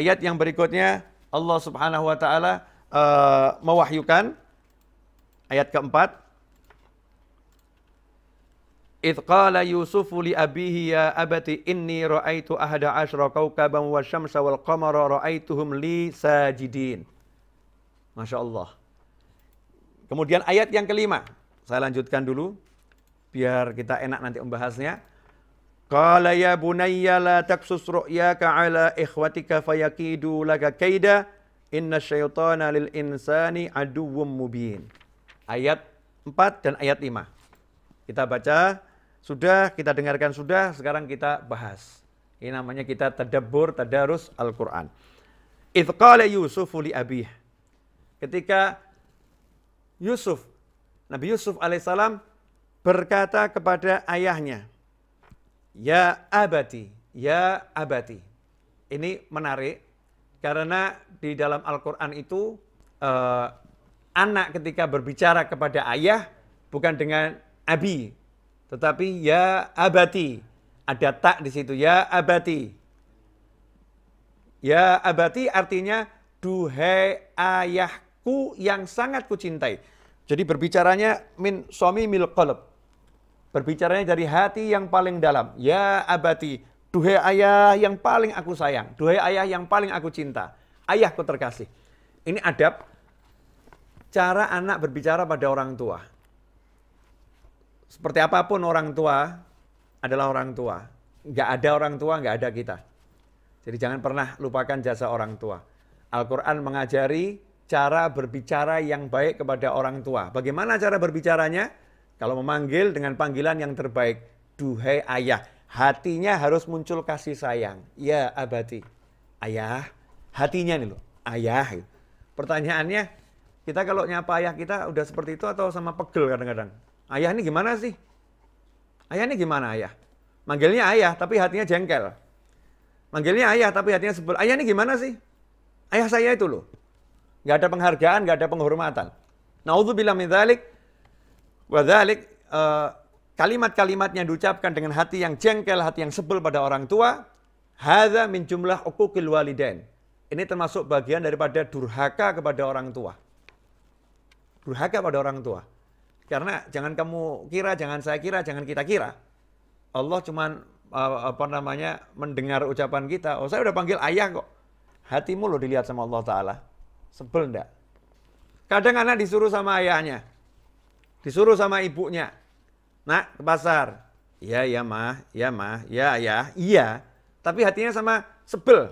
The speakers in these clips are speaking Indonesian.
ayat yang berikutnya Allah Subhanahu wa taala uh, mewahyukan ayat keempat li abihi ya abati inni ra'aitu ahada asyra أحد wa syamsa wal qamara ra'aituhum li sajidin. Masya Allah. Kemudian ayat yang kelima. Saya lanjutkan dulu. Biar kita enak nanti membahasnya. Qala ya bunayya la taksus ru'yaka ala ikhwatika fayakidu laka kaida inna syaitana lil insani aduwum mubin. Ayat 4 dan ayat 5. Kita baca, sudah, kita dengarkan sudah, sekarang kita bahas. Ini namanya kita tadabur, tadarus Al-Quran. Ith qala Yusufu li abih. Ketika Yusuf, Nabi Yusuf alaihissalam berkata kepada ayahnya, Ya abati, ya abati. Ini menarik karena di dalam Al-Quran itu eh, anak ketika berbicara kepada ayah bukan dengan abi, tetapi ya abati. Ada tak di situ, ya abati. Ya abati artinya duhai ayahku yang sangat kucintai. Jadi berbicaranya min suami mil qalb. Berbicaranya dari hati yang paling dalam. Ya abati, duhai ayah yang paling aku sayang. Duhai ayah yang paling aku cinta. Ayahku terkasih. Ini adab cara anak berbicara pada orang tua. Seperti apapun orang tua adalah orang tua. Nggak ada orang tua, nggak ada kita. Jadi jangan pernah lupakan jasa orang tua. Al-Quran mengajari cara berbicara yang baik kepada orang tua. Bagaimana cara berbicaranya? Kalau memanggil dengan panggilan yang terbaik, duhai ayah, hatinya harus muncul kasih sayang. Ya abadi, ayah, hatinya nih loh, ayah. Gitu. Pertanyaannya, kita kalau nyapa ayah kita udah seperti itu atau sama pegel kadang-kadang? Ayah ini gimana sih? Ayah ini gimana ayah? Manggilnya ayah, tapi hatinya jengkel. Manggilnya ayah, tapi hatinya sebel. Ayah ini gimana sih? Ayah saya itu loh. Gak ada penghargaan, gak ada penghormatan. Naudzubillah min dzalik, Wadhalik eh, kalimat-kalimatnya diucapkan dengan hati yang jengkel, hati yang sebel pada orang tua. haza min jumlah uquqil waliden. Ini termasuk bagian daripada durhaka kepada orang tua. Durhaka pada orang tua. Karena jangan kamu kira, jangan saya kira, jangan kita kira. Allah cuman eh, apa namanya mendengar ucapan kita. Oh saya udah panggil ayah kok. Hatimu loh dilihat sama Allah Ta'ala. Sebel ndak? Kadang anak disuruh sama ayahnya. Disuruh sama ibunya. Nak, ke pasar. Iya, iya mah, iya mah, iya, iya, iya. Tapi hatinya sama sebel.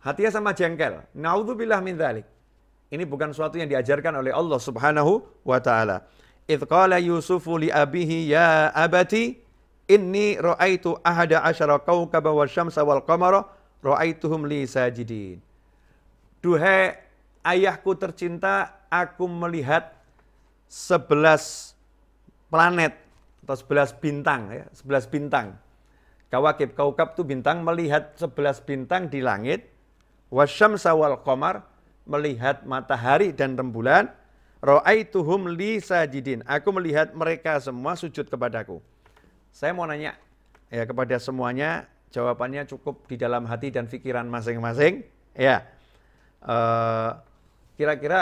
Hatinya sama jengkel. Naudzubillah min dzalik. Ini bukan suatu yang diajarkan oleh Allah Subhanahu wa taala. qala Yusufu li abihi ya abati inni ra'aitu ahada asyara kawkaba wa syamsa wal qamara ra'aituhum li sajidin. Duhai ayahku tercinta, aku melihat 11 planet atau 11 bintang ya, 11 bintang. Kawakib kaukab itu bintang melihat 11 bintang di langit. Wasyamsa sawal komar melihat matahari dan rembulan. Ra'aituhum li sajidin. Aku melihat mereka semua sujud kepadaku. Saya mau nanya ya kepada semuanya jawabannya cukup di dalam hati dan pikiran masing-masing ya. kira eh, kira-kira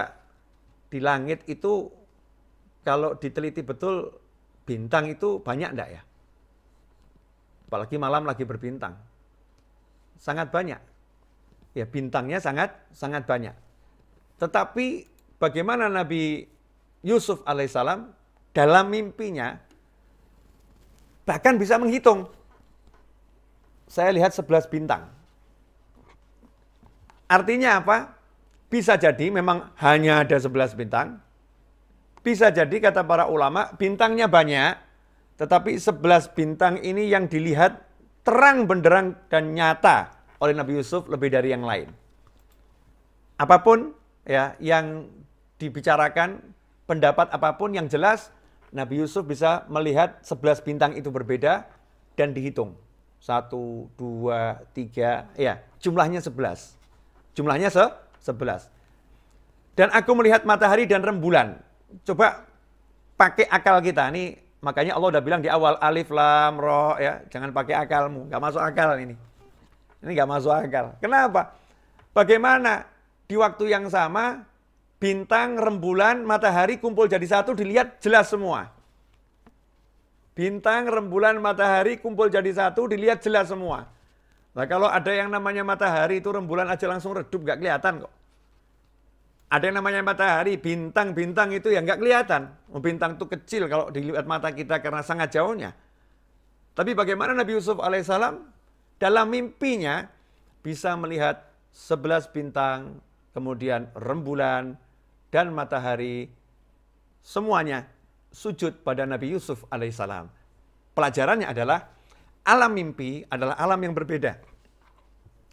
di langit itu kalau diteliti betul bintang itu banyak enggak ya? Apalagi malam lagi berbintang. Sangat banyak. Ya bintangnya sangat sangat banyak. Tetapi bagaimana Nabi Yusuf alaihissalam dalam mimpinya bahkan bisa menghitung. Saya lihat 11 bintang. Artinya apa? Bisa jadi memang hanya ada 11 bintang, bisa jadi kata para ulama bintangnya banyak, tetapi sebelas bintang ini yang dilihat terang benderang dan nyata oleh Nabi Yusuf lebih dari yang lain. Apapun ya yang dibicarakan, pendapat apapun yang jelas Nabi Yusuf bisa melihat sebelas bintang itu berbeda dan dihitung. Satu, dua, tiga, ya jumlahnya sebelas Jumlahnya se 11. Dan aku melihat matahari dan rembulan coba pakai akal kita nih makanya Allah udah bilang di awal alif lam roh ya jangan pakai akalmu nggak masuk akal ini ini nggak masuk akal kenapa bagaimana di waktu yang sama bintang rembulan matahari kumpul jadi satu dilihat jelas semua bintang rembulan matahari kumpul jadi satu dilihat jelas semua nah kalau ada yang namanya matahari itu rembulan aja langsung redup nggak kelihatan kok ada yang namanya matahari, bintang-bintang itu yang nggak kelihatan. Oh, bintang itu kecil kalau dilihat mata kita karena sangat jauhnya. Tapi bagaimana Nabi Yusuf alaihissalam dalam mimpinya bisa melihat sebelas bintang, kemudian rembulan, dan matahari, semuanya sujud pada Nabi Yusuf alaihissalam. Pelajarannya adalah alam mimpi adalah alam yang berbeda.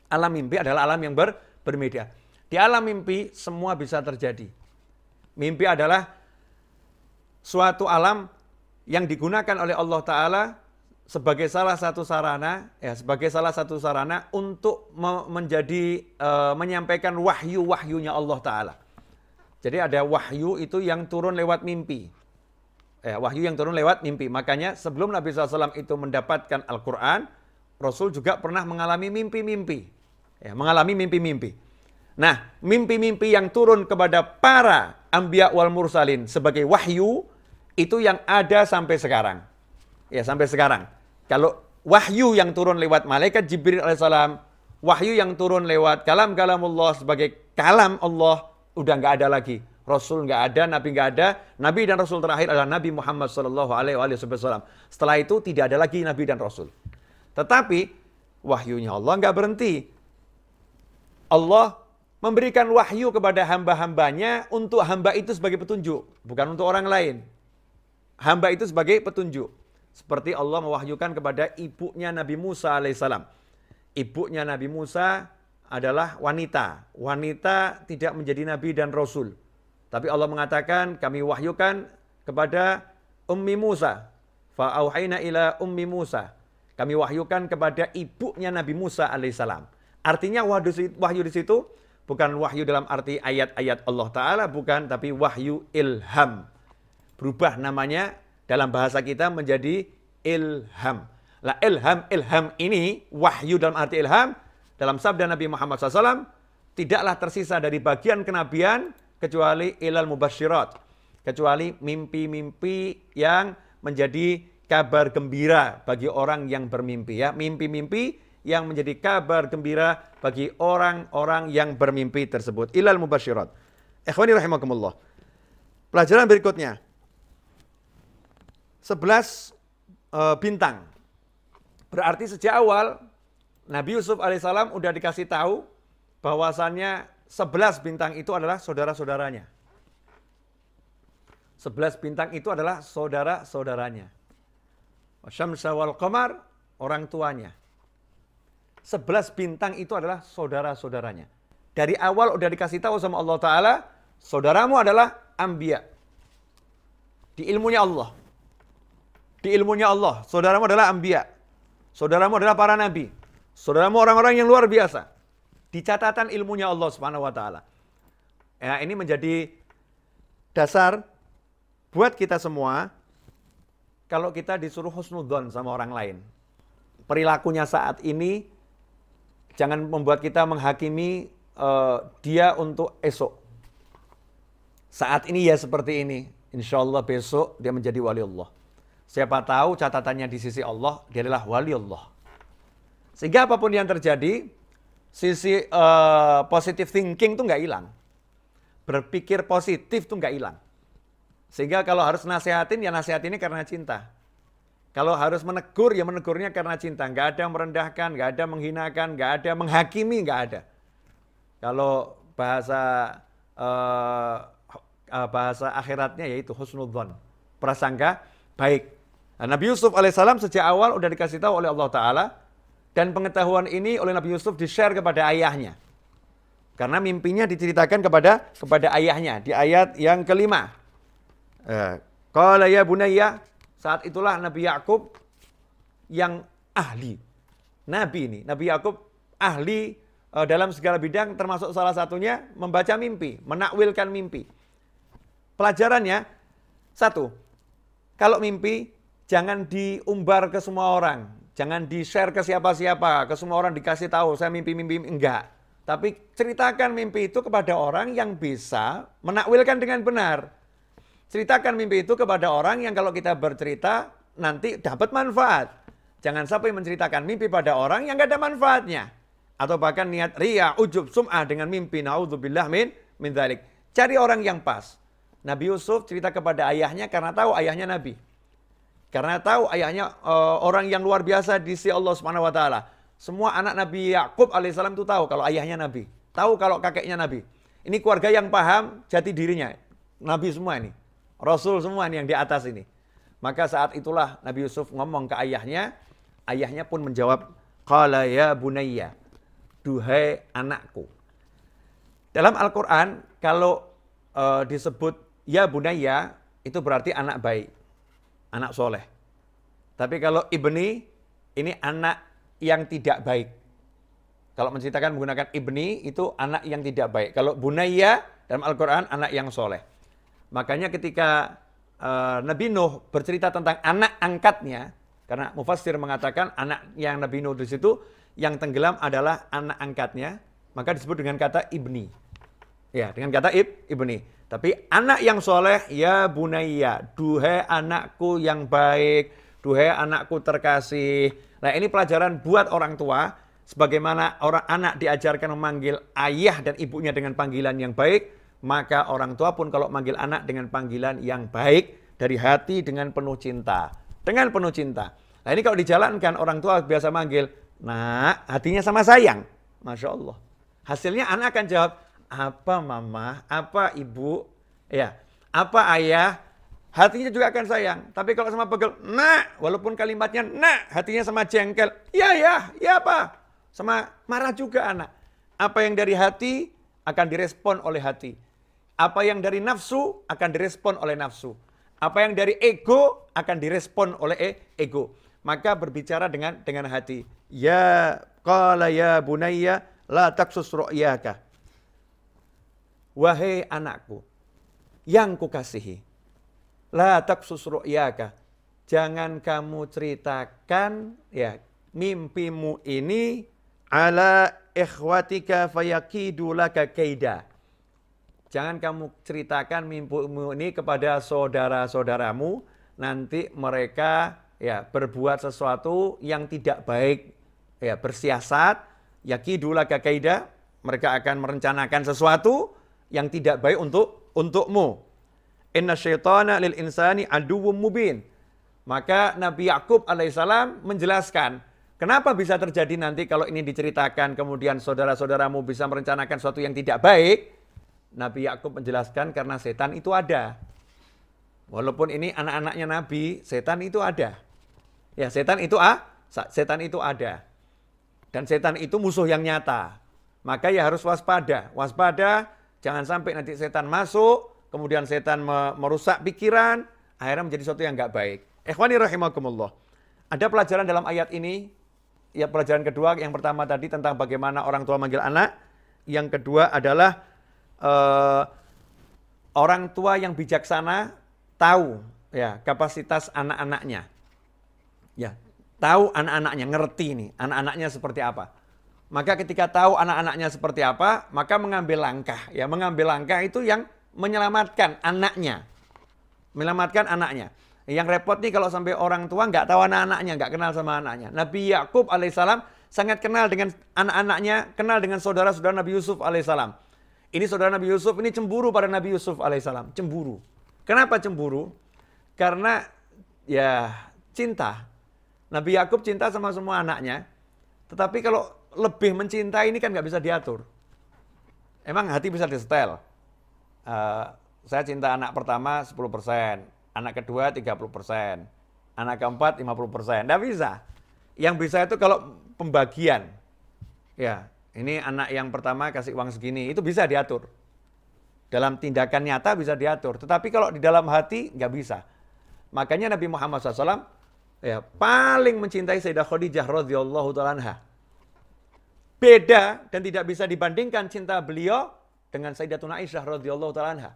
Alam mimpi adalah alam yang ber, berbeda. Di alam mimpi semua bisa terjadi. Mimpi adalah suatu alam yang digunakan oleh Allah Ta'ala sebagai salah satu sarana ya sebagai salah satu sarana untuk me menjadi e, menyampaikan wahyu-wahyunya Allah taala. Jadi ada wahyu itu yang turun lewat mimpi. Ya, wahyu yang turun lewat mimpi. Makanya sebelum Nabi SAW itu mendapatkan Al-Qur'an, Rasul juga pernah mengalami mimpi-mimpi. Ya, mengalami mimpi-mimpi. Nah, mimpi-mimpi yang turun kepada para ambia wal mursalin sebagai wahyu itu yang ada sampai sekarang. Ya, sampai sekarang. Kalau wahyu yang turun lewat malaikat Jibril alaihissalam, wahyu yang turun lewat kalam kalam Allah sebagai kalam Allah udah nggak ada lagi. Rasul nggak ada, Nabi nggak ada. Nabi dan Rasul terakhir adalah Nabi Muhammad Shallallahu Alaihi Wasallam. Setelah itu tidak ada lagi Nabi dan Rasul. Tetapi wahyunya Allah nggak berhenti. Allah memberikan wahyu kepada hamba-hambanya untuk hamba itu sebagai petunjuk, bukan untuk orang lain. Hamba itu sebagai petunjuk. Seperti Allah mewahyukan kepada ibunya Nabi Musa alaihissalam. Ibunya Nabi Musa adalah wanita. Wanita tidak menjadi nabi dan rasul. Tapi Allah mengatakan kami wahyukan kepada Ummi Musa. Fa'auhaina ila Ummi Musa. Kami wahyukan kepada ibunya Nabi Musa alaihissalam. Artinya wahyu di situ Bukan wahyu dalam arti ayat-ayat Allah Ta'ala, bukan, tapi wahyu ilham. Berubah namanya dalam bahasa kita menjadi ilham. Lah ilham, ilham ini, wahyu dalam arti ilham, dalam sabda Nabi Muhammad SAW, tidaklah tersisa dari bagian kenabian kecuali ilal mubashirat Kecuali mimpi-mimpi yang menjadi kabar gembira bagi orang yang bermimpi. ya Mimpi-mimpi yang menjadi kabar gembira bagi orang-orang yang bermimpi tersebut. Ilal mubasyirat. Ikhwani rahimakumullah. Pelajaran berikutnya. sebelas eh, bintang. Berarti sejak awal Nabi Yusuf alaihissalam udah dikasih tahu bahwasannya sebelas bintang itu adalah saudara-saudaranya. sebelas bintang itu adalah saudara-saudaranya. Syamsa wal Qamar orang tuanya. 11 bintang itu adalah saudara-saudaranya. Dari awal udah dikasih tahu sama Allah Ta'ala, saudaramu adalah ambia. Di ilmunya Allah. Di ilmunya Allah, saudaramu adalah ambia. Saudaramu adalah para nabi. Saudaramu orang-orang yang luar biasa. Di catatan ilmunya Allah Subhanahu wa taala. Ya, ini menjadi dasar buat kita semua kalau kita disuruh husnudzon sama orang lain. Perilakunya saat ini Jangan membuat kita menghakimi uh, dia untuk esok. Saat ini ya seperti ini. Insya Allah besok dia menjadi wali Allah. Siapa tahu catatannya di sisi Allah, dia adalah wali Allah. Sehingga apapun yang terjadi, sisi uh, positive thinking itu nggak hilang. Berpikir positif itu nggak hilang. Sehingga kalau harus nasihatin, ya ini karena cinta. Kalau harus menegur, ya menegurnya karena cinta. Nggak ada yang merendahkan, nggak ada menghinakan, nggak ada menghakimi, nggak ada. Kalau bahasa uh, bahasa akhiratnya yaitu husnudzon, prasangka baik. Nah, Nabi Yusuf alaihissalam sejak awal udah dikasih tahu oleh Allah Taala dan pengetahuan ini oleh Nabi Yusuf di-share kepada ayahnya. Karena mimpinya diceritakan kepada kepada ayahnya di ayat yang kelima. Kalau eh, ya bunayya saat itulah Nabi Yakub yang ahli. Nabi ini, Nabi Yakub ahli eh, dalam segala bidang termasuk salah satunya membaca mimpi, menakwilkan mimpi. Pelajarannya satu, kalau mimpi jangan diumbar ke semua orang, jangan di-share ke siapa-siapa, ke semua orang dikasih tahu saya mimpi-mimpi enggak. Tapi ceritakan mimpi itu kepada orang yang bisa menakwilkan dengan benar. Ceritakan mimpi itu kepada orang yang kalau kita bercerita nanti dapat manfaat. Jangan sampai menceritakan mimpi pada orang yang gak ada manfaatnya. Atau bahkan niat ria, ujub, sum'ah dengan mimpi. Na'udzubillah min, min dhalik. Cari orang yang pas. Nabi Yusuf cerita kepada ayahnya karena tahu ayahnya Nabi. Karena tahu ayahnya uh, orang yang luar biasa di si Allah Subhanahu wa taala. Semua anak Nabi Yakub alaihissalam itu tahu kalau ayahnya Nabi, tahu kalau kakeknya Nabi. Ini keluarga yang paham jati dirinya. Nabi semua ini. Rasul semua nih yang di atas ini. Maka saat itulah Nabi Yusuf ngomong ke ayahnya, ayahnya pun menjawab, Qala ya bunayya, duhai anakku. Dalam Al-Quran, kalau e, disebut ya bunayya, itu berarti anak baik, anak soleh. Tapi kalau ibni, ini anak yang tidak baik. Kalau menceritakan menggunakan ibni, itu anak yang tidak baik. Kalau bunayya, dalam Al-Quran, anak yang soleh. Makanya ketika uh, Nabi Nuh bercerita tentang anak angkatnya, karena mufasir mengatakan anak yang Nabi Nuh di situ yang tenggelam adalah anak angkatnya, maka disebut dengan kata ibni. Ya, dengan kata ib, ibni. Tapi anak yang soleh, ya bunaya, duhe anakku yang baik, duhe anakku terkasih. Nah ini pelajaran buat orang tua, sebagaimana orang anak diajarkan memanggil ayah dan ibunya dengan panggilan yang baik, maka orang tua pun kalau manggil anak dengan panggilan yang baik dari hati dengan penuh cinta. Dengan penuh cinta. Nah ini kalau dijalankan orang tua biasa manggil, nah hatinya sama sayang. Masya Allah. Hasilnya anak akan jawab, apa mama, apa ibu, ya apa ayah, hatinya juga akan sayang. Tapi kalau sama pegel, nak, walaupun kalimatnya nak, hatinya sama jengkel. Ya, ya, ya apa? Sama marah juga anak. Apa yang dari hati akan direspon oleh hati. Apa yang dari nafsu akan direspon oleh nafsu. Apa yang dari ego akan direspon oleh e ego. Maka berbicara dengan dengan hati. Ya qala ya bunayya la taksus ru'yaka. Wahai anakku yang kukasihi. La taksus ru'yaka. Jangan kamu ceritakan ya mimpimu ini ala ikhwatika fayakidulaka kaidah. Jangan kamu ceritakan mimpimu ini kepada saudara-saudaramu, nanti mereka ya berbuat sesuatu yang tidak baik, ya bersiasat, ya, kidulah kaidah, mereka akan merencanakan sesuatu yang tidak baik untuk untukmu. Inna syaitana lil insani aduwwum mubin. Maka Nabi Yakub alaihissalam menjelaskan, Kenapa bisa terjadi nanti kalau ini diceritakan kemudian saudara-saudaramu bisa merencanakan sesuatu yang tidak baik? Nabi Yakub menjelaskan karena setan itu ada. Walaupun ini anak-anaknya Nabi, setan itu ada. Ya, setan itu ah, setan itu ada. Dan setan itu musuh yang nyata. Maka ya harus waspada. Waspada jangan sampai nanti setan masuk, kemudian setan merusak pikiran, akhirnya menjadi sesuatu yang nggak baik. Ikhwani rahimakumullah. Ada pelajaran dalam ayat ini. Ya pelajaran kedua, yang pertama tadi tentang bagaimana orang tua manggil anak. Yang kedua adalah eh, orang tua yang bijaksana tahu ya kapasitas anak-anaknya. Ya, tahu anak-anaknya, ngerti nih anak-anaknya seperti apa. Maka ketika tahu anak-anaknya seperti apa, maka mengambil langkah. Ya, mengambil langkah itu yang menyelamatkan anaknya. Menyelamatkan anaknya. Yang repot nih kalau sampai orang tua nggak tahu anak-anaknya, nggak kenal sama anaknya. Nabi Yakub alaihissalam sangat kenal dengan anak-anaknya, kenal dengan saudara-saudara Nabi Yusuf alaihissalam. Ini saudara Nabi Yusuf ini cemburu pada Nabi Yusuf alaihissalam, cemburu. Kenapa cemburu? Karena ya cinta. Nabi Yakub cinta sama semua anaknya. Tetapi kalau lebih mencintai ini kan nggak bisa diatur. Emang hati bisa disetel. Uh, saya cinta anak pertama 10%, anak kedua 30%, anak keempat 50%. Nggak bisa. Yang bisa itu kalau pembagian. Ya, ini anak yang pertama kasih uang segini, itu bisa diatur. Dalam tindakan nyata bisa diatur. Tetapi kalau di dalam hati, nggak bisa. Makanya Nabi Muhammad SAW ya, paling mencintai Sayyidah Khadijah radhiyallahu anha. Beda dan tidak bisa dibandingkan cinta beliau dengan Sayyidatuna Aisyah radhiyallahu anha.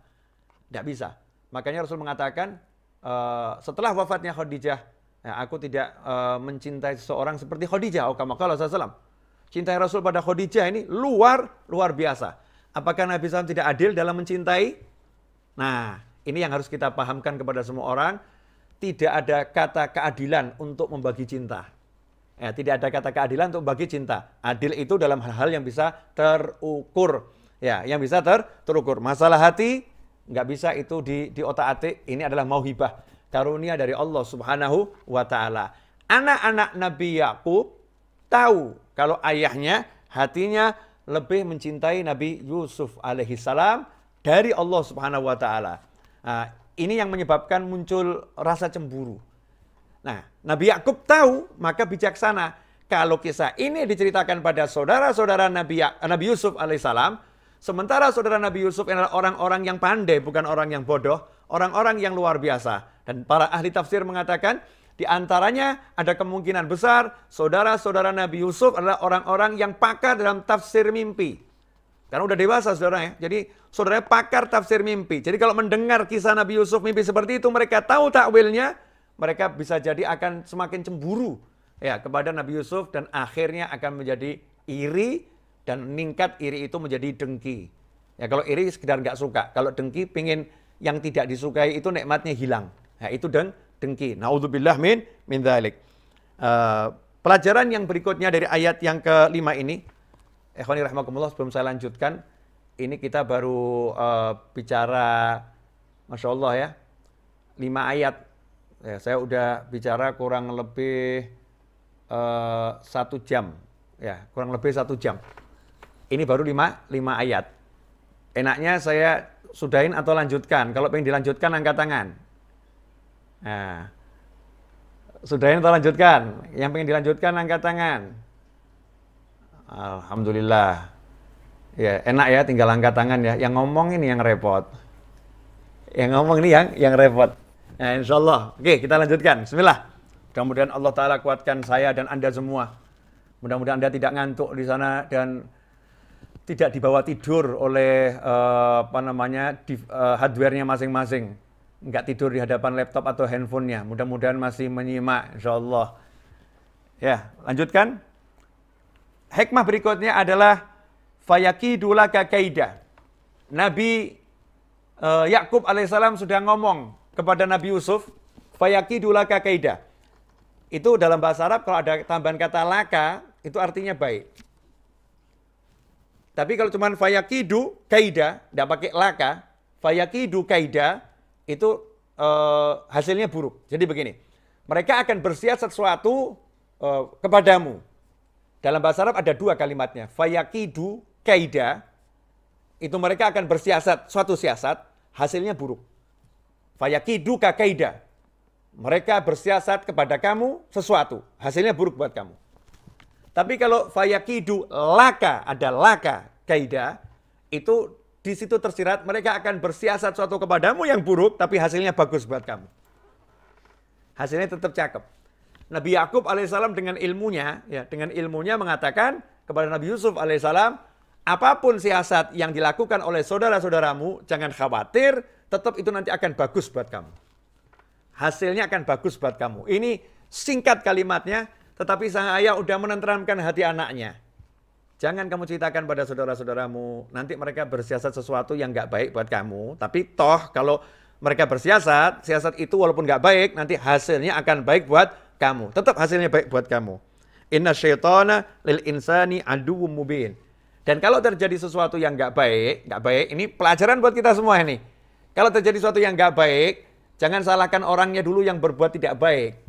Nggak bisa. Makanya Rasul mengatakan uh, setelah wafatnya Khadijah, ya, aku tidak uh, mencintai seseorang seperti Khadijah. Oh, kamu kalau SAW. Cinta Rasul pada Khadijah ini luar luar biasa. Apakah Nabi SAW tidak adil dalam mencintai? Nah, ini yang harus kita pahamkan kepada semua orang. Tidak ada kata keadilan untuk membagi cinta. Ya, tidak ada kata keadilan untuk membagi cinta. Adil itu dalam hal-hal yang bisa terukur. Ya, yang bisa ter, terukur. Masalah hati nggak bisa itu di, di otak atik. Ini adalah mau mauhibah karunia dari Allah Subhanahu wa taala. Anak-anak Nabi Yakub tahu kalau ayahnya hatinya lebih mencintai Nabi Yusuf alaihissalam dari Allah Subhanahu wa taala. Nah, ini yang menyebabkan muncul rasa cemburu. Nah, Nabi Yakub tahu, maka bijaksana. Kalau kisah ini diceritakan pada saudara-saudara Nabi, ya-, Nabi Yusuf alaihissalam, sementara saudara Nabi Yusuf adalah orang-orang yang pandai, bukan orang yang bodoh, orang-orang yang luar biasa. Dan para ahli tafsir mengatakan, di antaranya ada kemungkinan besar saudara-saudara Nabi Yusuf adalah orang-orang yang pakar dalam tafsir mimpi. Karena udah dewasa saudara ya. Jadi saudara pakar tafsir mimpi. Jadi kalau mendengar kisah Nabi Yusuf mimpi seperti itu mereka tahu takwilnya, mereka bisa jadi akan semakin cemburu ya kepada Nabi Yusuf dan akhirnya akan menjadi iri dan meningkat iri itu menjadi dengki. Ya kalau iri sekedar nggak suka, kalau dengki pingin yang tidak disukai itu nikmatnya hilang. ya itu deng dengki. Naudzubillah min min dzalik. Uh, eh, pelajaran yang berikutnya dari ayat yang kelima ini, ikhwani rahimakumullah sebelum saya lanjutkan, ini kita baru uh, bicara Masya Allah ya, lima ayat. Ya, saya udah bicara kurang lebih uh, satu jam, ya kurang lebih satu jam. Ini baru lima, lima ayat. Enaknya saya sudahin atau lanjutkan. Kalau pengen dilanjutkan angkat tangan. Nah, sudah kita lanjutkan. Yang ingin dilanjutkan angkat tangan. Alhamdulillah. Ya, enak ya tinggal angkat tangan ya. Yang ngomong ini yang repot. Yang ngomong ini yang yang repot. Nah, insya Allah. Oke, kita lanjutkan. Bismillah. Mudah-mudahan Allah Ta'ala kuatkan saya dan Anda semua. Mudah-mudahan Anda tidak ngantuk di sana dan tidak dibawa tidur oleh uh, apa namanya uh, eh, hardware masing-masing nggak tidur di hadapan laptop atau handphonenya. Mudah-mudahan masih menyimak, insya Allah. Ya, lanjutkan. Hikmah berikutnya adalah fayaki dulaka kaidah. Nabi uh, Yakub alaihissalam sudah ngomong kepada Nabi Yusuf, fayaki dulaka kaidah. Itu dalam bahasa Arab kalau ada tambahan kata laka, itu artinya baik. Tapi kalau cuma fayakidu kaida, tidak pakai laka, fayakidu kaida, itu uh, hasilnya buruk. Jadi begini, mereka akan bersiat sesuatu uh, kepadamu. Dalam bahasa Arab ada dua kalimatnya. Fayakidu kaida, itu mereka akan bersiasat, suatu siasat, hasilnya buruk. Fayakidu kaida, mereka bersiasat kepada kamu sesuatu, hasilnya buruk buat kamu. Tapi kalau fayakidu laka, ada laka kaida, itu di situ tersirat mereka akan bersiasat suatu kepadamu yang buruk tapi hasilnya bagus buat kamu. Hasilnya tetap cakep. Nabi Yakub alaihissalam dengan ilmunya ya dengan ilmunya mengatakan kepada Nabi Yusuf alaihissalam apapun siasat yang dilakukan oleh saudara-saudaramu jangan khawatir tetap itu nanti akan bagus buat kamu. Hasilnya akan bagus buat kamu. Ini singkat kalimatnya tetapi sang ayah udah menenteramkan hati anaknya. Jangan kamu ceritakan pada saudara-saudaramu, nanti mereka bersiasat sesuatu yang nggak baik buat kamu. Tapi toh kalau mereka bersiasat, siasat itu walaupun nggak baik, nanti hasilnya akan baik buat kamu. Tetap hasilnya baik buat kamu. Inna syaitana lil insani aduwum mubin. Dan kalau terjadi sesuatu yang nggak baik, nggak baik, ini pelajaran buat kita semua ini. Kalau terjadi sesuatu yang nggak baik, jangan salahkan orangnya dulu yang berbuat tidak baik.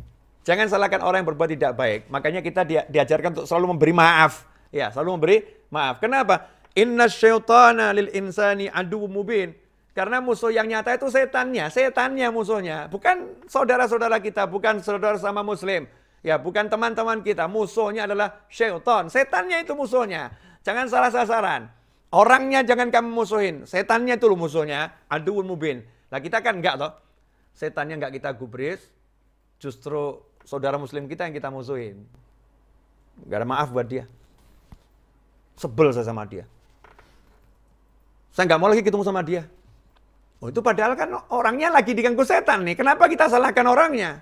Jangan salahkan orang yang berbuat tidak baik. Makanya kita diajarkan untuk selalu memberi maaf Ya, selalu memberi maaf. Kenapa? Inna syaitana lil insani adu mubin. Karena musuh yang nyata itu setannya, setannya musuhnya. Bukan saudara-saudara kita, bukan saudara sama muslim. Ya, bukan teman-teman kita. Musuhnya adalah syaitan. Setannya itu musuhnya. Jangan salah sasaran. Orangnya jangan kamu musuhin. Setannya itu loh musuhnya. Aduun mubin. Nah kita kan enggak toh. Setannya enggak kita gubris. Justru saudara muslim kita yang kita musuhin. Enggak ada maaf buat dia. Sebel saya sama dia. Saya nggak mau lagi ketemu sama dia. Oh itu padahal kan orangnya lagi diganggu setan nih. Kenapa kita salahkan orangnya?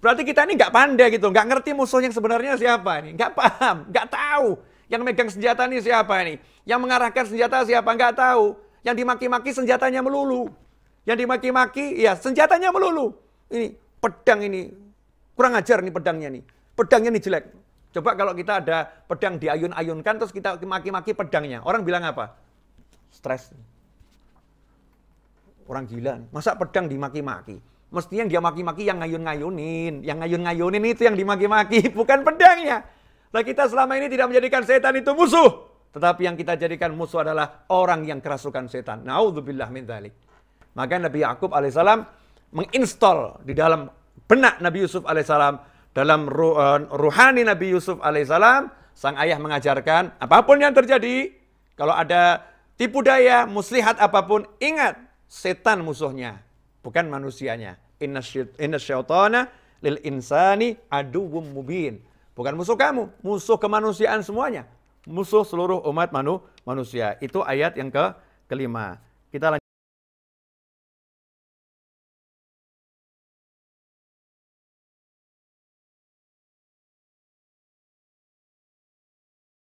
Berarti kita ini nggak pandai gitu, nggak ngerti musuhnya sebenarnya siapa ini, nggak paham, nggak tahu. Yang megang senjata ini siapa ini, yang mengarahkan senjata siapa nggak tahu. Yang dimaki-maki senjatanya melulu, yang dimaki-maki ya senjatanya melulu. Ini pedang ini kurang ajar nih pedangnya nih, pedangnya nih jelek. Coba kalau kita ada pedang diayun-ayunkan terus kita maki-maki pedangnya. Orang bilang apa? Stres. Orang gila. Masa pedang dimaki-maki? Mesti yang dia maki-maki yang ngayun-ngayunin. Yang ngayun-ngayunin itu yang dimaki-maki, bukan pedangnya. Nah kita selama ini tidak menjadikan setan itu musuh. Tetapi yang kita jadikan musuh adalah orang yang kerasukan setan. Naudzubillah min dzalik. Maka Nabi Yakub alaihissalam menginstal di dalam benak Nabi Yusuf alaihissalam dalam eh, ruhani Nabi Yusuf alaihissalam, sang ayah mengajarkan, apapun yang terjadi, kalau ada tipu daya, muslihat apapun, ingat, setan musuhnya, bukan manusianya. Inna syaitana lil insani aduwum mubin. Bukan musuh kamu, musuh kemanusiaan semuanya. Musuh seluruh umat manu, manusia. Itu ayat yang ke kelima. Kita lanjut.